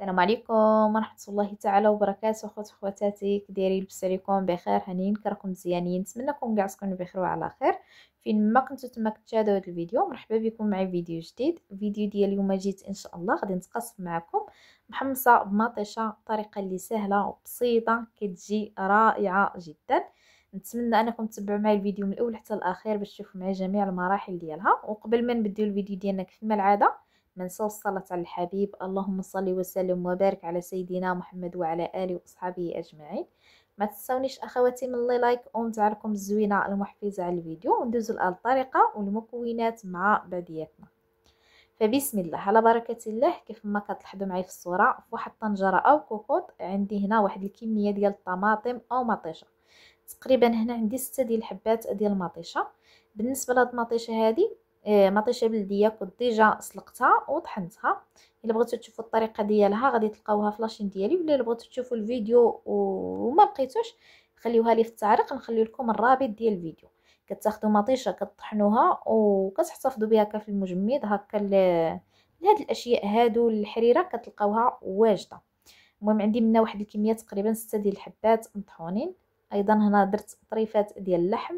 السلام عليكم ورحمة الله تعالى وبركاته خوت خواتاتي كديري لبس عليكم بخير هانيين كراكم مزيانين نتمنىكم كاع تكونوا بخير وعلى خير فين ما كنتو تما كتشاهدوا هذا الفيديو مرحبا بكم معي فيديو جديد الفيديو ديال اليوم جيت ان شاء الله غادي نتقاسم معكم محمصه بمطيشه بطريقه اللي سهله وبسيطه كتجي رائعه جدا نتمنى انكم تتبعوا معايا الفيديو من الاول حتى الاخير باش تشوفوا معايا جميع المراحل ديالها وقبل ما نبداو الفيديو ديالنا كما العاده من صلصلة على الحبيب اللهم صل وسلم وبارك على سيدنا محمد وعلى آله وأصحابه أجمعين ما تنسونيش أخواتي من اللي لايك ومتعلكم الزوينة المحفزة على الفيديو وندوزو الطريقه والمكونات مع بدياتنا فبسم الله على بركة الله كيف ما كتلاحظوا معايا في الصورة في واحد الطنجرة أو كوكوط عندي هنا واحد الكمية ديال الطماطم أو مطيشة تقريبا هنا عندي ستة ديال الحبات ديال المطيشة بالنسبة لهاد المطيشة هادي إيه، مطيشه بلديه كنت ديجا سلقتها وطحنتها الا بغيتو تشوفوا الطريقه ديالها غادي تلقاوها في لاشين ديالي ولا الا بغيتو تشوفوا الفيديو وما لقيتوش خليوها لي في التعليق نخلي لكم الرابط ديال الفيديو كتاخذوا مطيشه كطحنوها وكتحتفظوا بها في المجمد هكا لهاد الاشياء هادو الحريره كتلقاوها واجده المهم عندي منها واحد الكميه تقريبا 6 ديال الحبات مطحونين ايضا هنا درت طريفات ديال اللحم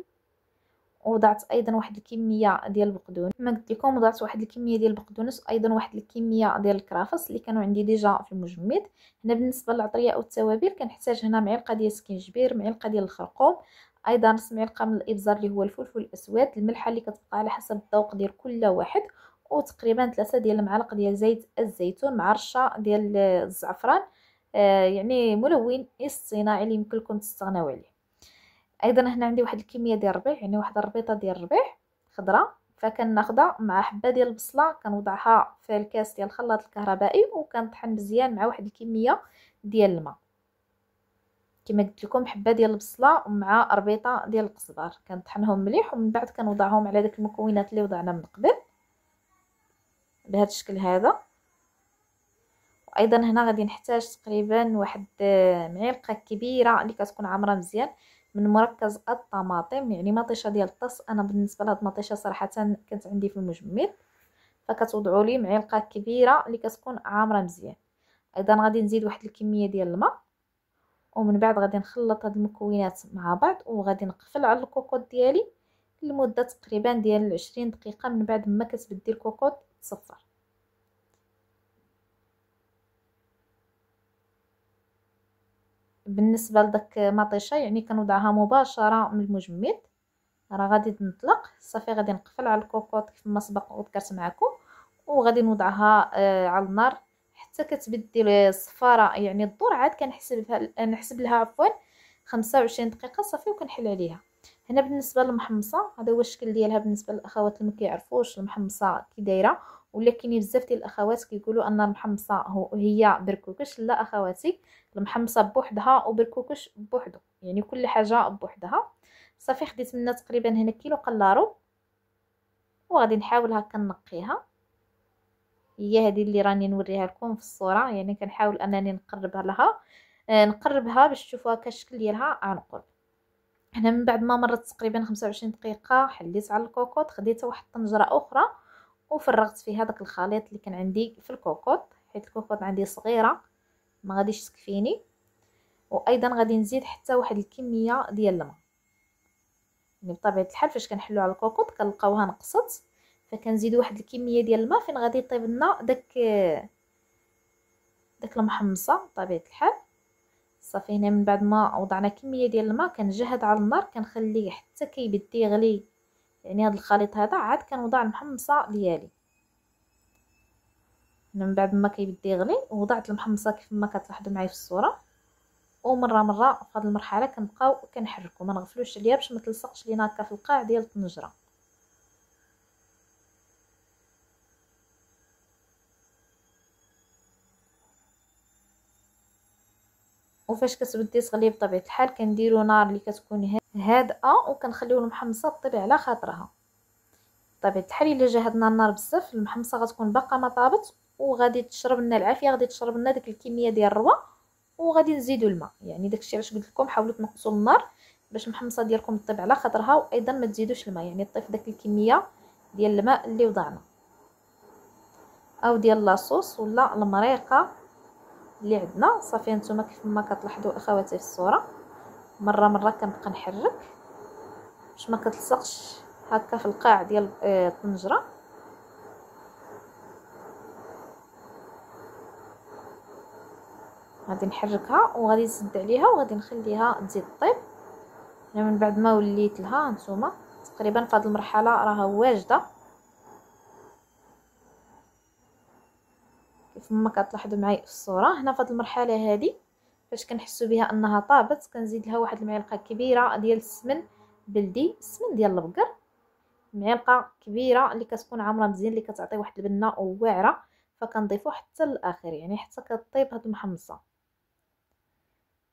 وضعت ايضا واحد الكميه ديال البقدونس كما قلت لكم وضعت واحد الكميه ديال البقدونس ايضا واحد الكميه ديال الكرافس اللي كانوا عندي ديجا في المجمد هنا بالنسبه للعطريه او التوابل كنحتاج هنا معلقه ديال السكنجبير معلقه ديال الخرقوم ايضا نص معلقه من الابزار اللي هو الفلفل الاسود الملحه اللي كتبقى على حسب الذوق ديال كل واحد وتقريبا ثلاثة ديال المعالق ديال زيت الزيتون مع رشه ديال الزعفران آه يعني ملون اصطناعي اللي يمكن لكم تستغناو عليه ايضا هنا عندي واحد الكميه ديال الربيع يعني واحد الربيطه ديال الربيع خضراء فكناخدها مع حبه ديال البصله كنوضعها في الكاس ديال الخلاط الكهربائي وكنطحن مزيان مع واحد الكميه ديال الماء كما قلت لكم حبه ديال البصله مع ربيطه ديال القزبر كنطحنهم مليح ومن بعد كنوضعهم على داك المكونات اللي وضعنا من قبل بهذا الشكل هذا وايضا هنا غادي نحتاج تقريبا واحد آه، معلقه كبيره اللي كتكون عامره مزيان من مركز الطماطم يعني مطيشه ديال الطاس انا بالنسبه لهاد المطيشه صراحه كانت عندي في المجمد فكتوضعوا لي معلقه كبيره اللي كتكون عامره مزيان ايضا غادي نزيد واحد الكميه ديال الماء ومن بعد غادي نخلط هاد المكونات مع بعض وغادي نقفل على الكوكوط ديالي لمده تقريبا ديال 20 دقيقه من بعد ما كتبدي الكوكوط تصفر بالنسبه لداك مطيشه يعني كنوضعها مباشره من المجمد راه غادي تنطلق صافي غادي نقفل على الكوكوط كيف ما سبق وذكرت معكم وغادي نوضعها آه على النار حتى كتبدل الصفاره يعني الدور عاد كنحسبها آه، نحسب لها عفوا 25 دقيقه صافي وكنحل عليها هنا بالنسبه للمحمصه هذا هو الشكل ديالها بالنسبه للاخوات اللي ما كيعرفوش المحمصه كي دايره ولكن بزاف ديال الاخوات كيقولوا ان المحمصه هي بركوكش لا اخواتي المحمصه بوحدها وبركوكش بوحدو يعني كل حاجه بوحدها صافي خديت منها تقريبا هنا كيلو قلارو وغادي نحاول هكا نقيها هي هذه اللي راني نوريها لكم في الصوره يعني كنحاول انني نقربها لها آه، نقربها باش تشوفوها كشكل ديالها آه، قرب هنا من بعد ما مرت تقريبا 25 دقيقه حليت على الكوكوط خديت واحد الطنجره اخرى وفرغت فيه هذاك الخليط اللي كان عندي في الكوكوط حيت الكوكوط عندي صغيره ما غاديش تكفيني وايضا غادي نزيد حتى واحد الكميه ديال الماء يعني بطبيعه الحال فاش كنحلو على الكوكوط كنلقاوها نقصت فكنزيدو واحد الكميه ديال الماء فين غادي يطيب لنا داك داك المحمصه بطبيعه الحال صافي هنا من بعد ما وضعنا كميه ديال الماء كنجهد على النار كنخليه حتى كيبدي يغلي يعني هذا الخليط هذا عاد كنوضع المحمصه ديالي من بعد ما كيبدا يغلي وضعت المحمصه كيف ما كتلاحظوا معايا في الصوره ومره مره في هذه المرحله كنبقاو كنحركو ما نغفلوش عليها باش ما تلصقش لينا هكا في القاع ديال الطنجره وفاش كتبدي تغلي بطبيعه الحال كنديرو نار اللي كتكون هادئه وكنخليو المحمصه طيب على خاطرها طبيعه الحال الا جا هاد النار بزاف المحمصه غتكون باقا ما طابت وغادي تشرب لنا العافيه غادي تشرب لنا ديك الكميه ديال الروا وغادي نزيدو الماء يعني داكشي علاش قلت لكم حاولوا تنقصوا النار باش المحمصه ديالكم طيب على خاطرها وايضا ما تزيدوش الماء يعني طيف داك الكميه ديال الماء اللي وضعنا او ديال لاصوص ولا المريقه اللي عندنا صافي نتوما كيف ما كتلاحظوا اخواتي في الصوره مره مره كنبقى نحرك باش ما كتلصقش هكا في القاع ديال آه، الطنجره غادي نحركها وغادي نسد عليها وغادي نخليها تزيد طيب من بعد ما وليت لها نتوما تقريبا في هذه المرحله راها واجده كيف ما كتلاحظوا معايا في الصوره هنا في هذه المرحله هذه فاش كنحسو بها انها طابت كنزيد لها واحد المعلقه كبيره ديال السمن بلدي السمن ديال البقر معلقه كبيره اللي كتكون عامره مزيان اللي كتعطي واحد البنه واعره فكنضيفو حتى للاخر يعني حتى كطيب هاد المحمصه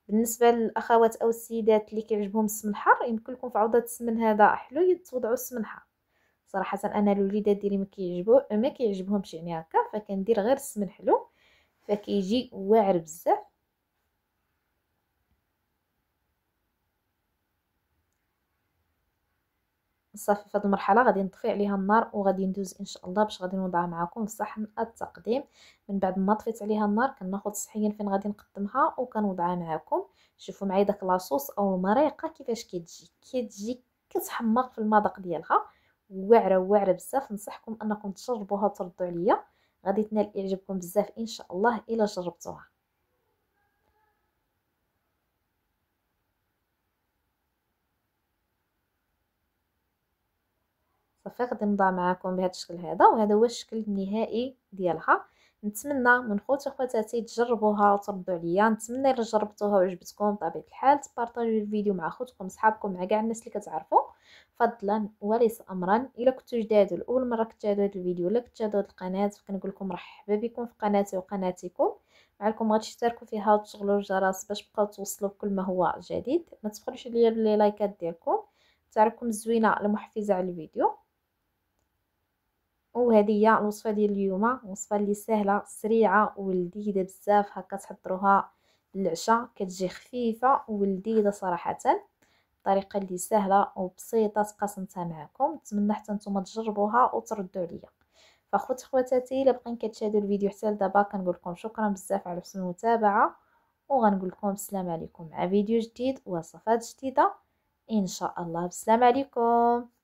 بالنسبه للاخوات او السيدات اللي كيعجبهم السمن حار يمكن لكم في عوضه السمن هذا حلو يتوضعوا السمن حار صراحه انا الوليدات ديالي ما كيعجبو ما كيعجبهمش يعني هكا فكندير غير السمن حلو فكيجي واعر بزاف صافي في هذه المرحله غادي نطفي عليها النار وغادي ندوز ان شاء الله باش غادي نوضعها معكم في صحن التقديم من بعد ما طفيت عليها النار كناخذ الصحين فين غادي نقدمها وكنوضعها معكم شوفوا معايا داك لاصوص او المريقه كيفاش كتجي كتجي كتحمق في المذاق ديالها واعره واعره بزاف نصحكم انكم تجربوها تردوا عليا غادي تنال اعجابكم بزاف ان شاء الله الا جربتوها صافي غادي نضع معكم بهذا الشكل هذا وهذا هو الشكل النهائي ديالها نتمنى من خوت اخواتاتي تجربوها وتردوا عليا نتمنى الا جربتوها وعجبتكم بطبيعه الحال تبارطاجيو الفيديو مع خوتكم صحابكم مع كاع الناس اللي كتعرفوا فضلا وليس امرا الا كنتو جداد الاول مره كتشاهدوا هذا الفيديو ولا كتشاهدوا هذه القناه فكنقول لكم مرحبا بكم في قناتي وقناتكم معكم غتشتركوا فيها وتشغلوا الجرس باش بقاو توصلوا بكل ما هو جديد ما تبخلوش عليا لايكات ديالكم تعرفكم زوينه المحفزه على الفيديو وهذه هي الوصفه ديال اليوم وصفه اللي سهله سريعه ولذيذه بزاف هكا تحضروها للعشاء كتجي خفيفه ولذيذه صراحه الطريقه اللي سهله وبسيطه تقاسمتها معكم نتمنى حتى نتوما تجربوها وتردوا عليا فخوت خواتاتي الا بقين كتشاهدوا الفيديو حتى لدابا كنقول لكم شكرا بزاف على حسن المتابعه وغنقول لكم السلام عليكم مع فيديو جديد وصفات جديده ان شاء الله بالسلام عليكم